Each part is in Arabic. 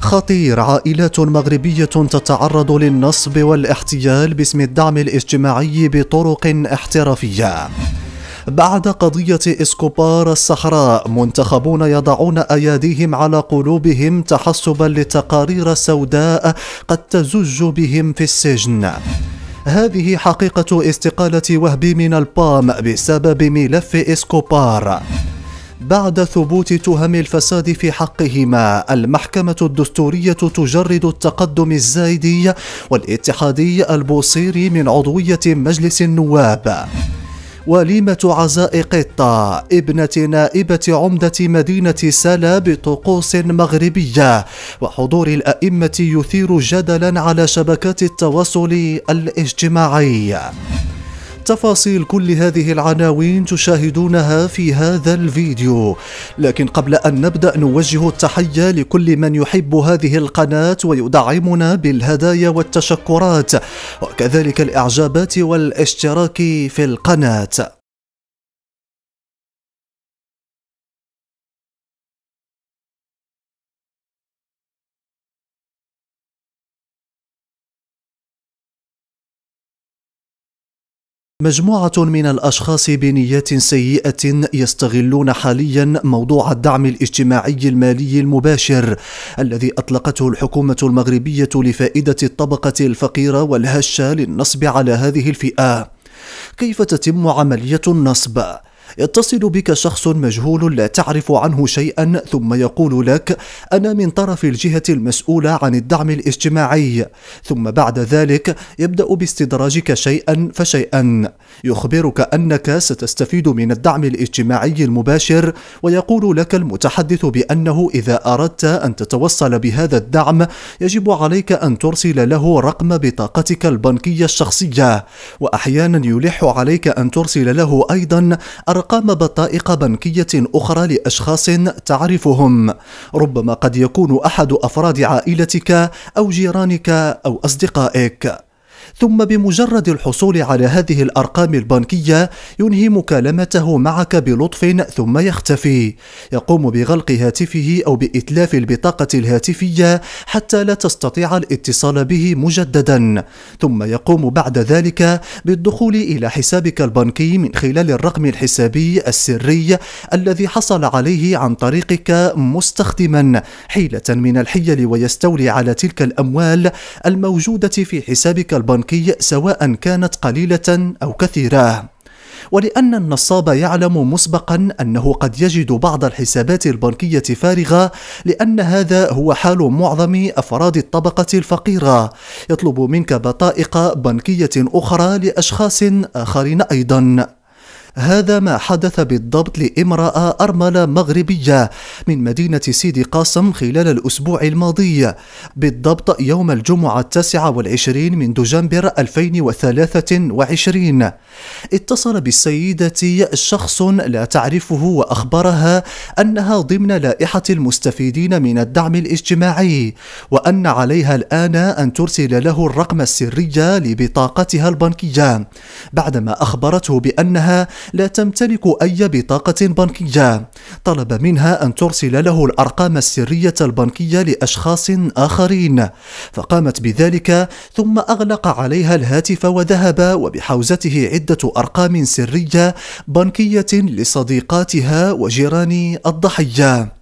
خطير عائلات مغربية تتعرض للنصب والاحتيال باسم الدعم الاجتماعي بطرق احترافية. بعد قضية اسكوبار الصحراء منتخبون يضعون أياديهم على قلوبهم تحسبا للتقارير السوداء قد تزج بهم في السجن هذه حقيقة استقالة وهبي من البام بسبب ملف اسكوبار بعد ثبوت تهم الفساد في حقهما المحكمة الدستورية تجرد التقدم الزايدي والاتحادي البوصيري من عضوية مجلس النواب وليمة عزاء قطة ابنة نائبة عمدة مدينة سلا بطقوس مغربية وحضور الأئمة يثير جدلا على شبكات التواصل الاجتماعي تفاصيل كل هذه العناوين تشاهدونها في هذا الفيديو لكن قبل أن نبدأ نوجه التحية لكل من يحب هذه القناة ويدعمنا بالهدايا والتشكرات وكذلك الإعجابات والاشتراك في القناة مجموعة من الأشخاص بنيات سيئة يستغلون حاليا موضوع الدعم الاجتماعي المالي المباشر الذي أطلقته الحكومة المغربية لفائدة الطبقة الفقيرة والهشة للنصب على هذه الفئة. كيف تتم عملية النصب؟ يتصل بك شخص مجهول لا تعرف عنه شيئا ثم يقول لك أنا من طرف الجهة المسؤولة عن الدعم الاجتماعي ثم بعد ذلك يبدأ باستدراجك شيئا فشيئا يخبرك أنك ستستفيد من الدعم الاجتماعي المباشر ويقول لك المتحدث بأنه إذا أردت أن تتوصل بهذا الدعم يجب عليك أن ترسل له رقم بطاقتك البنكية الشخصية وأحيانا يلح عليك أن ترسل له أيضا أرقام أقام بطائق بنكية أخرى لأشخاص تعرفهم ربما قد يكون أحد أفراد عائلتك أو جيرانك أو أصدقائك ثم بمجرد الحصول على هذه الأرقام البنكية ينهي مكالمته معك بلطف ثم يختفي يقوم بغلق هاتفه أو بإتلاف البطاقة الهاتفية حتى لا تستطيع الاتصال به مجددا ثم يقوم بعد ذلك بالدخول إلى حسابك البنكي من خلال الرقم الحسابي السري الذي حصل عليه عن طريقك مستخدما حيلة من الحيل ويستولي على تلك الأموال الموجودة في حسابك البنكي البنكي سواء كانت قليلة أو كثيرة ولأن النصاب يعلم مسبقا أنه قد يجد بعض الحسابات البنكية فارغة لأن هذا هو حال معظم أفراد الطبقة الفقيرة يطلب منك بطائق بنكية أخرى لأشخاص آخرين أيضا هذا ما حدث بالضبط لامرأة أرملة مغربية من مدينة سيدي قاسم خلال الأسبوع الماضي بالضبط يوم الجمعة التاسعة والعشرين من دجنبر 2023 اتصل بالسيدة شخص لا تعرفه وأخبرها أنها ضمن لائحة المستفيدين من الدعم الاجتماعي وأن عليها الآن أن ترسل له الرقم السري لبطاقتها البنكية بعدما أخبرته بأنها لا تمتلك أي بطاقة بنكية طلب منها أن ترسل له الأرقام السرية البنكية لأشخاص آخرين فقامت بذلك ثم أغلق عليها الهاتف وذهب وبحوزته عدة أرقام سرية بنكية لصديقاتها وجيران الضحية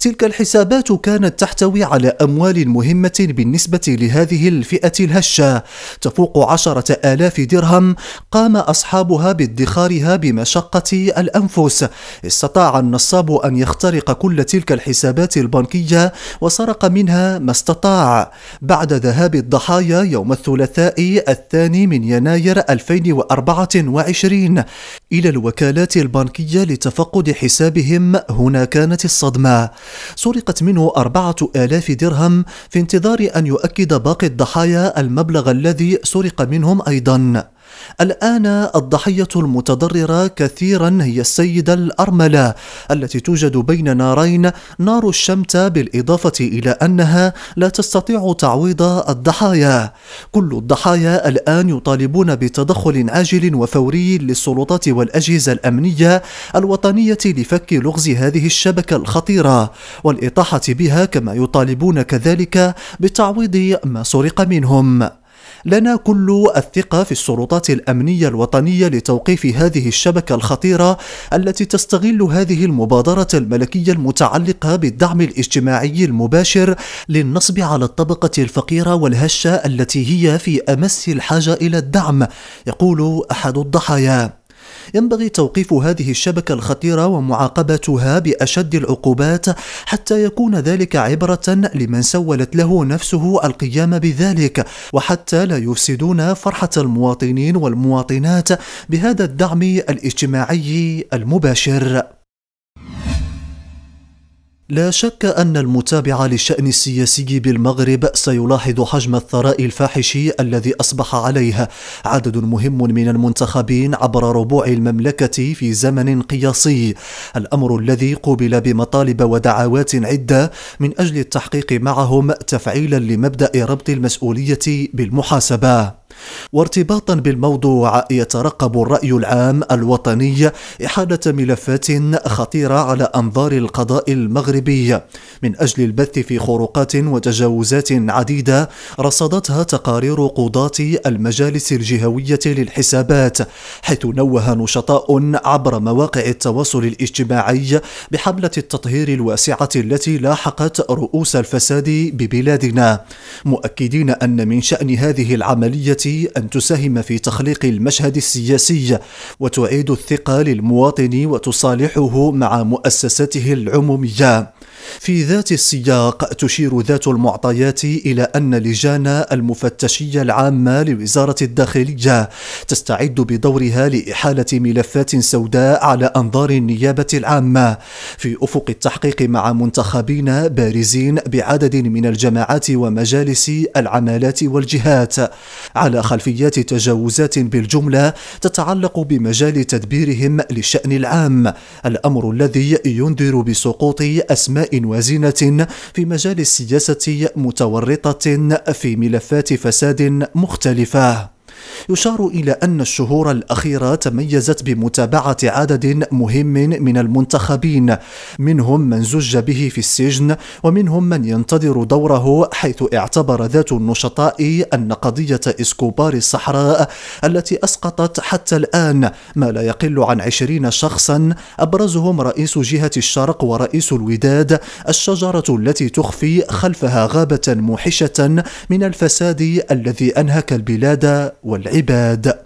تلك الحسابات كانت تحتوي على أموال مهمة بالنسبة لهذه الفئة الهشة تفوق عشرة آلاف درهم قام أصحابها بادخارها بمشقة الأنفس استطاع النصاب أن يخترق كل تلك الحسابات البنكية وسرق منها ما استطاع بعد ذهاب الضحايا يوم الثلاثاء الثاني من يناير 2024 إلى الوكالات البنكية لتفقد حسابهم هنا كانت الصدمة سرقت منه أربعة آلاف درهم في انتظار أن يؤكد باقي الضحايا المبلغ الذي سرق منهم أيضاً الآن الضحية المتضررة كثيرا هي السيدة الأرملة التي توجد بين نارين نار الشمتة بالإضافة إلى أنها لا تستطيع تعويض الضحايا كل الضحايا الآن يطالبون بتدخل عاجل وفوري للسلطات والأجهزة الأمنية الوطنية لفك لغز هذه الشبكة الخطيرة والإطاحة بها كما يطالبون كذلك بتعويض ما سرق منهم لنا كل الثقة في السلطات الأمنية الوطنية لتوقيف هذه الشبكة الخطيرة التي تستغل هذه المبادرة الملكية المتعلقة بالدعم الاجتماعي المباشر للنصب على الطبقة الفقيرة والهشة التي هي في أمس الحاجة إلى الدعم يقول أحد الضحايا ينبغي توقيف هذه الشبكة الخطيرة ومعاقبتها بأشد العقوبات حتى يكون ذلك عبرة لمن سولت له نفسه القيام بذلك وحتى لا يفسدون فرحة المواطنين والمواطنات بهذا الدعم الاجتماعي المباشر لا شك أن المتابع للشأن السياسي بالمغرب سيلاحظ حجم الثراء الفاحش الذي أصبح عليه عدد مهم من المنتخبين عبر ربوع المملكة في زمن قياسي الأمر الذي قوبل بمطالب ودعوات عدة من أجل التحقيق معهم تفعيلا لمبدأ ربط المسؤولية بالمحاسبة وارتباطا بالموضوع يترقب الرأي العام الوطني إحالة ملفات خطيرة على أنظار القضاء المغربي من أجل البث في خروقات وتجاوزات عديدة رصدتها تقارير قضاة المجالس الجهوية للحسابات حيث نوه نشطاء عبر مواقع التواصل الاجتماعي بحملة التطهير الواسعة التي لاحقت رؤوس الفساد ببلادنا مؤكدين أن من شأن هذه العملية الدولي أن تساهم في تخليق المشهد السياسي وتعيد الثقة للمواطن وتصالحه مع مؤسسته العمومية في ذات السياق تشير ذات المعطيات إلى أن لجان المفتشية العامة لوزارة الداخلية تستعد بدورها لإحالة ملفات سوداء على أنظار النيابة العامة في أفق التحقيق مع منتخبين بارزين بعدد من الجماعات ومجالس العمالات والجهات على خلفيات تجاوزات بالجملة تتعلق بمجال تدبيرهم للشأن العام الأمر الذي ينذر بسقوط أسماء وزينة في مجال السياسة متورطة في ملفات فساد مختلفة يشار إلى أن الشهور الأخيرة تميزت بمتابعة عدد مهم من المنتخبين منهم من زج به في السجن ومنهم من ينتظر دوره حيث اعتبر ذات النشطاء أن قضية إسكوبار الصحراء التي أسقطت حتى الآن ما لا يقل عن عشرين شخصا أبرزهم رئيس جهة الشرق ورئيس الوداد الشجرة التي تخفي خلفها غابة موحشة من الفساد الذي أنهك البلاد و والعباد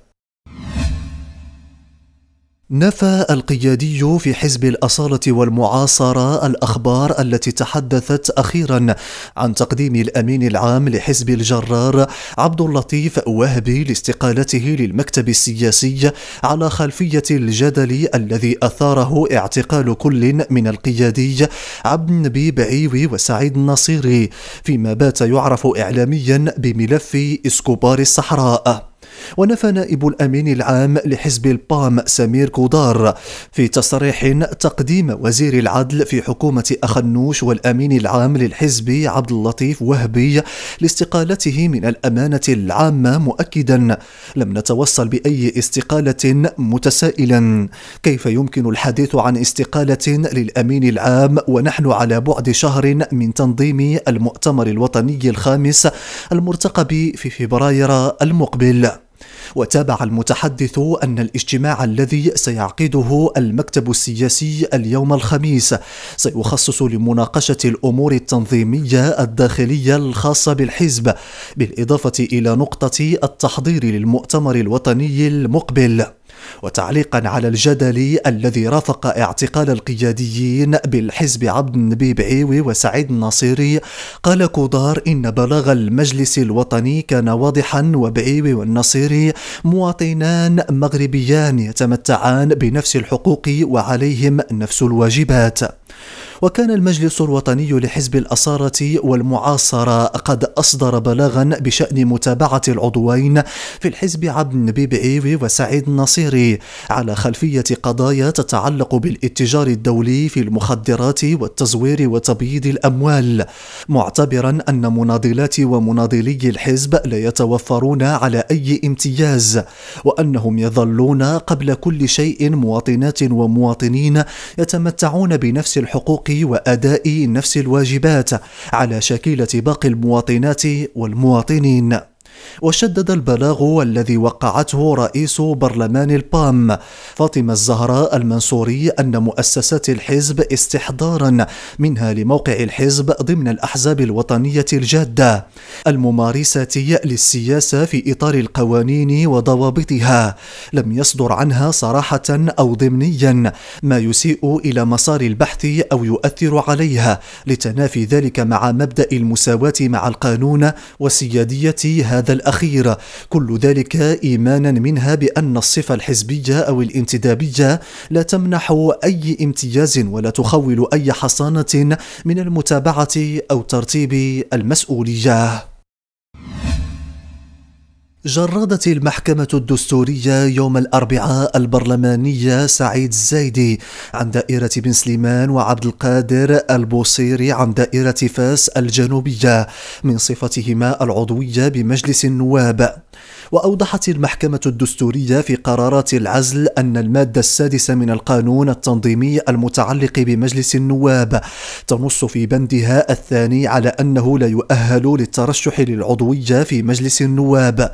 نفى القيادي في حزب الأصالة والمعاصرة الأخبار التي تحدثت أخيرا عن تقديم الأمين العام لحزب الجرار عبد اللطيف وهبي لاستقالته للمكتب السياسي على خلفية الجدل الذي أثاره اعتقال كل من القيادي عبد النبي بعيوي وسعيد النصيري فيما بات يعرف إعلاميا بملف إسكوبار الصحراء ونفى نائب الأمين العام لحزب البام سمير كودار في تصريح تقديم وزير العدل في حكومة أخنوش والأمين العام للحزب عبد اللطيف وهبي لاستقالته من الأمانة العامة مؤكدا لم نتوصل بأي استقالة متسائلا كيف يمكن الحديث عن استقالة للأمين العام ونحن على بعد شهر من تنظيم المؤتمر الوطني الخامس المرتقب في فبراير المقبل وتابع المتحدث أن الاجتماع الذي سيعقده المكتب السياسي اليوم الخميس سيخصص لمناقشة الأمور التنظيمية الداخلية الخاصة بالحزب بالإضافة إلى نقطة التحضير للمؤتمر الوطني المقبل وتعليقا على الجدل الذي رافق اعتقال القياديين بالحزب عبد النبي بعيوي وسعيد الناصيري قال كودار إن بلاغ المجلس الوطني كان واضحا وبعيوي والنصيري مواطنان مغربيان يتمتعان بنفس الحقوق وعليهم نفس الواجبات وكان المجلس الوطني لحزب الأصارة والمعاصرة قد أصدر بلاغا بشأن متابعة العضوين في الحزب عبد النبي بعيوي وسعيد النصيري على خلفية قضايا تتعلق بالاتجار الدولي في المخدرات والتزوير وتبييض الأموال معتبرا أن مناضلات ومناضلي الحزب لا يتوفرون على أي امتياز وأنهم يظلون قبل كل شيء مواطنات ومواطنين يتمتعون بنفس الحقوق واداء نفس الواجبات على شكيله باقي المواطنات والمواطنين وشدد البلاغ الذي وقعته رئيس برلمان البام فاطمة الزهراء المنصوري أن مؤسسات الحزب استحضارا منها لموقع الحزب ضمن الأحزاب الوطنية الجادة الممارسة للسياسة في إطار القوانين وضوابطها لم يصدر عنها صراحة أو ضمنيا ما يسيء إلى مسار البحث أو يؤثر عليها لتنافي ذلك مع مبدأ المساواة مع القانون وسيادية هذا هذا الأخير كل ذلك إيمانا منها بأن الصفة الحزبية أو الانتدابية لا تمنح أي امتياز ولا تخول أي حصانة من المتابعة أو ترتيب المسؤولية جردت المحكمة الدستورية يوم الأربعاء البرلمانية سعيد الزايدي عن دائرة بن سليمان وعبد القادر البوصيري عن دائرة فاس الجنوبية من صفتهما العضوية بمجلس النواب وأوضحت المحكمة الدستورية في قرارات العزل أن المادة السادسة من القانون التنظيمي المتعلق بمجلس النواب تنص في بندها الثاني على أنه لا يؤهل للترشح للعضوية في مجلس النواب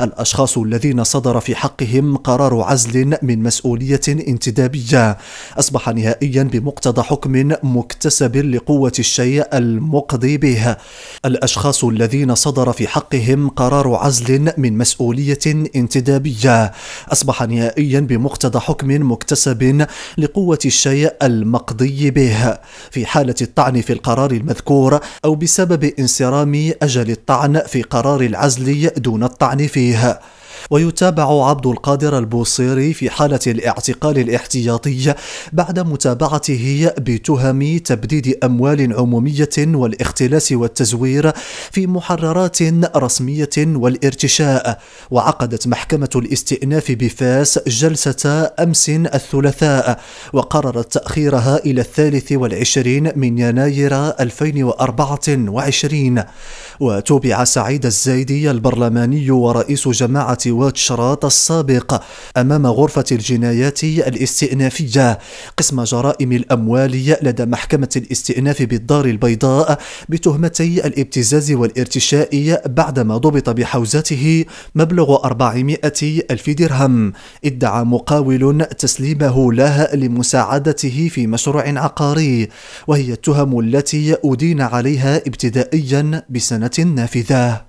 الأشخاص الذين صدر في حقهم قرار عزل من مسؤولية انتدابية أصبح نهائيا بمقتضى حكم مكتسب لقوة الشيء المقضي به الأشخاص الذين صدر في حقهم قرار عزل من من مسؤولية انتدابية أصبح نهائيا بمقتضى حكم مكتسب لقوة الشيء المقضي به في حالة الطعن في القرار المذكور أو بسبب انصرام أجل الطعن في قرار العزل دون الطعن فيه ويتابع عبد القادر البوصيري في حالة الاعتقال الاحتياطي بعد متابعته بتهم تبديد أموال عمومية والاختلاس والتزوير في محررات رسمية والارتشاء وعقدت محكمة الاستئناف بفاس جلسة أمس الثلاثاء وقررت تأخيرها إلى الثالث والعشرين من يناير 2024 وتبع سعيد الزيدي البرلماني ورئيس جماعة ذوات شراط السابق أمام غرفة الجنايات الاستئنافية قسم جرائم الأموال لدى محكمة الاستئناف بالدار البيضاء بتهمتي الابتزاز والارتشاء بعدما ضبط بحوزته مبلغ 400 ألف درهم ادعى مقاول تسليمه لها لمساعدته في مشروع عقاري وهي التهم التي أدين عليها ابتدائيا بسنة نافذة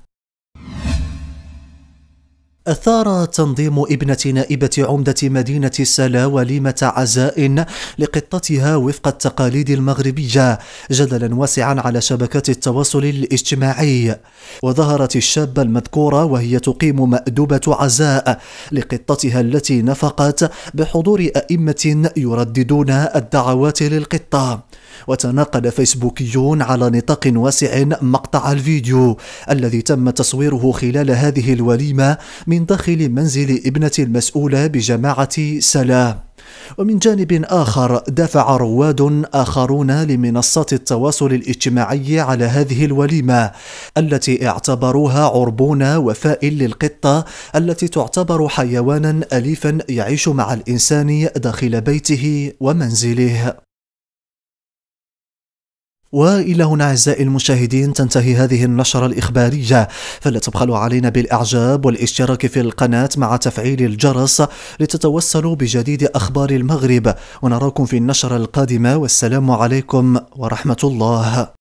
أثار تنظيم ابنة نائبة عمدة مدينة السلا وليمة عزاء لقطتها وفق التقاليد المغربية جدلا واسعا على شبكات التواصل الاجتماعي وظهرت الشابة المذكورة وهي تقيم مأدوبة عزاء لقطتها التي نفقت بحضور أئمة يرددون الدعوات للقطة وتناقل فيسبوكيون على نطاق واسع مقطع الفيديو الذي تم تصويره خلال هذه الوليمة من من داخل منزل ابنة المسؤولة بجماعة سلا ومن جانب آخر دفع رواد آخرون لمنصات التواصل الاجتماعي على هذه الوليمة التي اعتبروها عربون وفاء للقطة التي تعتبر حيوانا أليفا يعيش مع الإنسان داخل بيته ومنزله والى هنا اعزائي المشاهدين تنتهي هذه النشره الاخباريه فلا تبخلوا علينا بالاعجاب والاشتراك في القناه مع تفعيل الجرس لتتوصلوا بجديد اخبار المغرب ونراكم في النشره القادمه والسلام عليكم ورحمه الله